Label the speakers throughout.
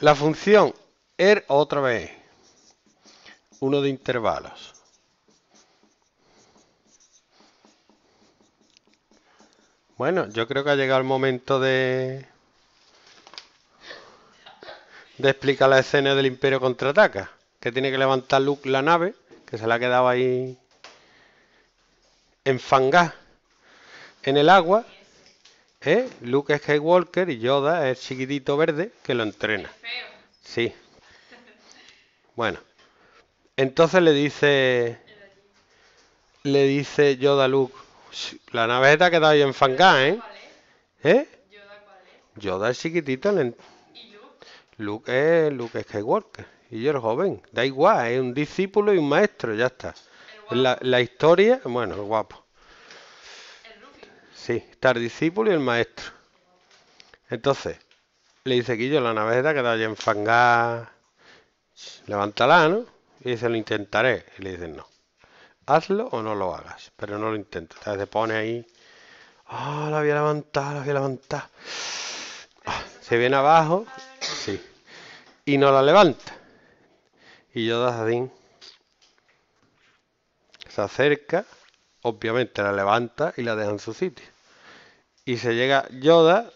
Speaker 1: La función er otra vez, uno de intervalos. Bueno, yo creo que ha llegado el momento de, de explicar la escena del Imperio contraataca, que tiene que levantar Luke la nave, que se la ha quedado ahí enfangada en el agua ¿Eh? Luke Skywalker y Yoda es chiquitito verde que lo entrena. Sí. Bueno. Entonces le dice. Le dice Yoda Luke. La naveta ha quedado ahí enfangada, ¿eh? ¿Eh? Yoda es chiquitito. y Luke es Luke Skywalker. Y yo el joven. Da igual, es un discípulo y un maestro, ya está. La, historia, bueno, es guapo. Sí, está el discípulo y el maestro. Entonces, le dice yo la naveta está allí enfangada. Levántala, ¿no? Y dice, lo intentaré. Y le dicen, no. Hazlo o no lo hagas, pero no lo intento. Entonces se pone ahí. Ah, la voy a levantar, la voy a levantar. Ah, se viene abajo. Sí. Y no la levanta. Y yo Jadín se acerca obviamente la levanta y la deja en su sitio. Y se llega Yoda,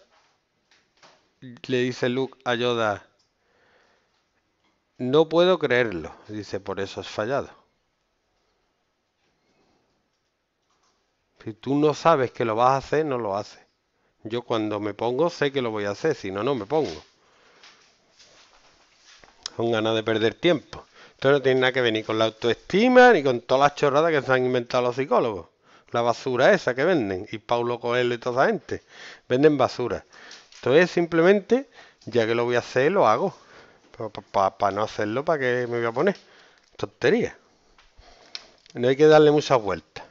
Speaker 1: le dice Luke a Yoda, no puedo creerlo, dice, por eso has fallado. Si tú no sabes que lo vas a hacer, no lo haces. Yo cuando me pongo sé que lo voy a hacer, si no, no me pongo. Son ganas de perder tiempo. Esto no tiene nada que ver ni con la autoestima ni con todas las chorradas que se han inventado los psicólogos. La basura esa que venden. Y Paulo Coelho y toda esa gente. Venden basura. Entonces simplemente, ya que lo voy a hacer, lo hago. Para no hacerlo, ¿para qué me voy a poner? Tontería. No hay que darle muchas vueltas.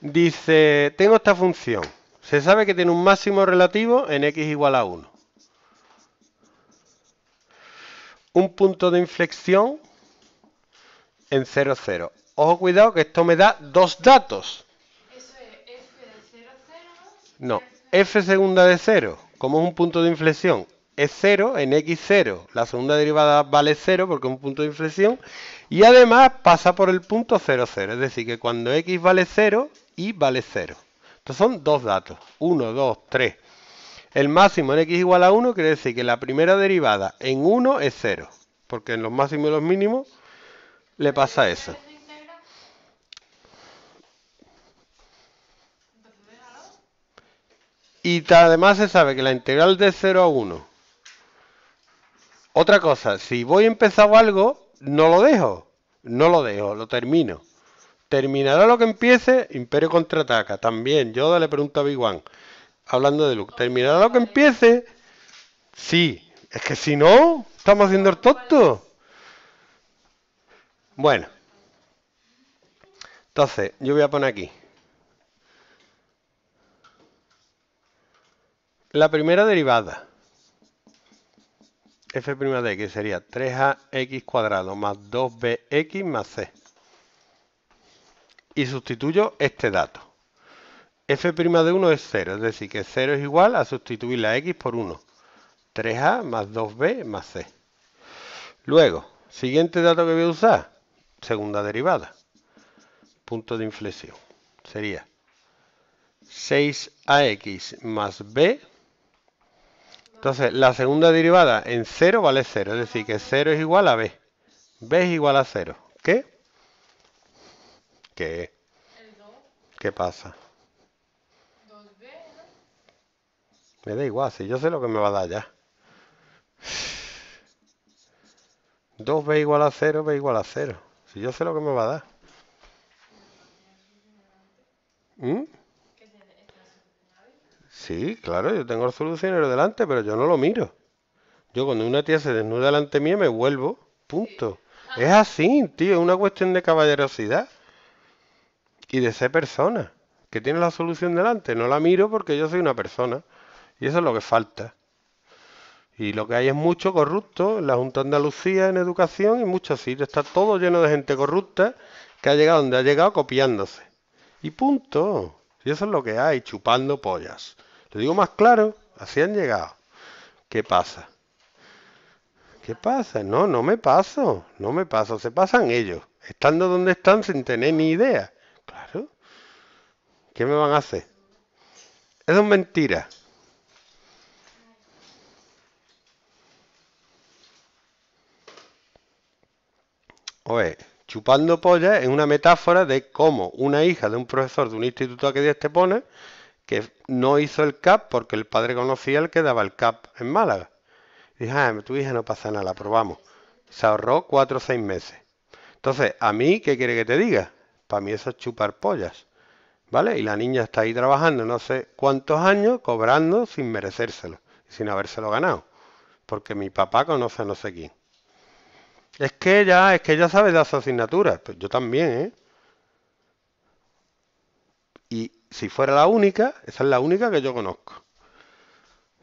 Speaker 1: Dice, tengo esta función. Se sabe que tiene un máximo relativo en x igual a 1. Un punto de inflexión en 0, 0. Ojo, cuidado, que esto me da dos datos. Eso es f de 0, 0. No, f segunda de 0, como es un punto de inflexión, es 0 en x0. La segunda derivada vale 0 porque es un punto de inflexión. Y además pasa por el punto 0, 0. Es decir, que cuando x vale 0, y vale 0. Estos son dos datos. 1, 2, 3. El máximo en x igual a 1 quiere decir que la primera derivada en 1 es 0. Porque en los máximos y los mínimos le pasa eso. Y además se sabe que la integral de 0 a 1. Otra cosa, si voy empezado algo, no lo dejo. No lo dejo, lo termino. Terminará lo que empiece, Imperio contraataca. También, yo le pregunto a Big One, hablando de Luke, ¿terminará lo que empiece? Sí, es que si no, estamos haciendo el tonto. Bueno. Entonces, yo voy a poner aquí. La primera derivada. f' de x sería 3ax cuadrado más 2bx más c. Y sustituyo este dato. f' de 1 es 0, es decir que 0 es igual a sustituir la x por 1. 3a más 2b más c. Luego, siguiente dato que voy a usar segunda derivada. Punto de inflexión. Sería 6ax más b. Entonces, la segunda derivada en 0 vale 0. Es decir, que 0 es igual a b. b es igual a 0. ¿Qué? ¿Qué? ¿Qué pasa? Me da igual, si yo sé lo que me va a dar ya. 2b igual a 0, b igual a 0. Si yo sé lo que me va a dar. ¿Mm? Sí, claro, yo tengo el solucionero delante, pero yo no lo miro. Yo cuando una tía se desnuda delante mía me vuelvo. Punto. Es así, tío, es una cuestión de caballerosidad y de ser persona. Que tiene la solución delante, no la miro porque yo soy una persona. Y eso es lo que falta. Y lo que hay es mucho corrupto en la Junta de Andalucía, en educación y muchos sitios. Está todo lleno de gente corrupta que ha llegado donde ha llegado copiándose. Y punto. Y eso es lo que hay, chupando pollas. Lo digo más claro, así han llegado. ¿Qué pasa? ¿Qué pasa? No, no me paso, no me paso, se pasan ellos, estando donde están sin tener ni idea. Claro. ¿Qué me van a hacer? Es es mentira. O chupando pollas es una metáfora de cómo una hija de un profesor de un instituto que te pone que no hizo el CAP porque el padre conocía el que daba el CAP en Málaga. Y dije, ah, tu hija no pasa nada, la probamos. Se ahorró cuatro o seis meses. Entonces, ¿a mí qué quiere que te diga? Para mí eso es chupar pollas. ¿Vale? Y la niña está ahí trabajando no sé cuántos años, cobrando sin merecérselo, sin habérselo ganado. Porque mi papá conoce a no sé quién. Es que ella, es que ya sabe de las asignaturas. Pues yo también, ¿eh? Y si fuera la única, esa es la única que yo conozco.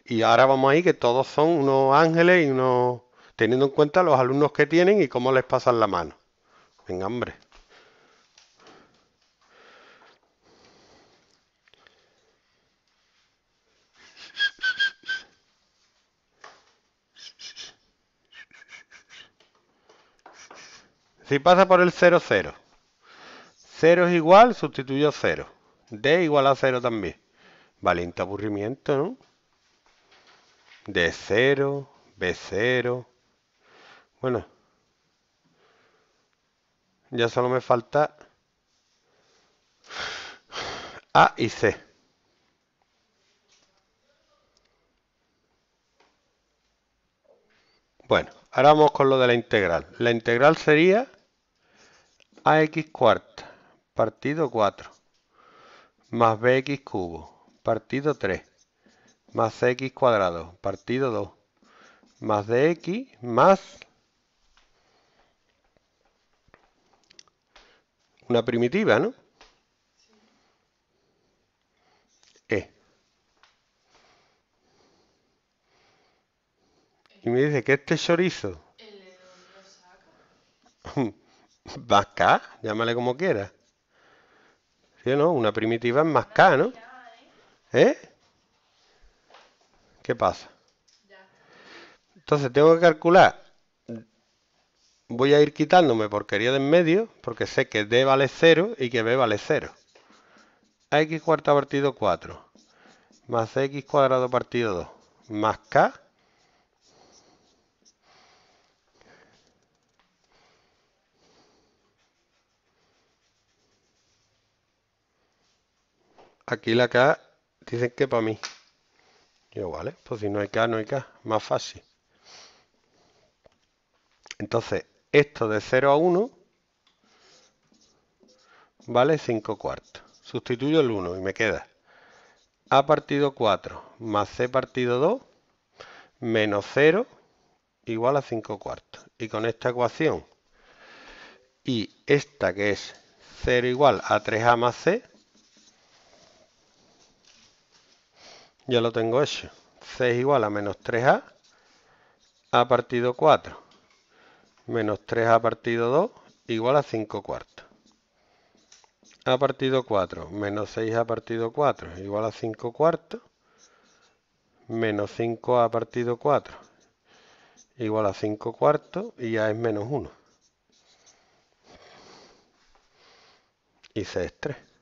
Speaker 1: Y ahora vamos ahí que todos son unos ángeles y unos... teniendo en cuenta los alumnos que tienen y cómo les pasan la mano. Venga, hombre. Si pasa por el 0, 0. 0 es igual, sustituyo 0. D igual a 0 también. Valiente aburrimiento, ¿no? D0, B0. Bueno. Ya solo me falta A y C. Bueno, ahora vamos con lo de la integral. La integral sería ax cuarta, partido 4, más bx cubo, partido 3, más x cuadrado, partido 2, más dx, más una primitiva, ¿no? E. Y me dice que este chorizo... más K, llámale como quieras. ¿Sí o no? Una primitiva es más K, ¿no? ¿Eh? ¿Qué pasa? Entonces tengo que calcular. Voy a ir quitándome porquería de en medio, porque sé que D vale 0 y que B vale 0. AX cuarta partido 4, más x cuadrado partido 2, más K aquí la K dicen que para mí. Yo, vale, pues si no hay K, no hay K. Más fácil. Entonces, esto de 0 a 1 vale 5 cuartos. Sustituyo el 1 y me queda A partido 4 más C partido 2 menos 0 igual a 5 cuartos. Y con esta ecuación y esta que es 0 igual a 3A más C, ya lo tengo hecho. C es igual a menos 3A a partido 4 menos 3A partido 2 igual a 5 cuartos. A partido 4 menos 6A partido 4 igual a 5 cuartos menos 5A partido 4 igual a 5 cuartos y ya es menos 1. Y C es 3.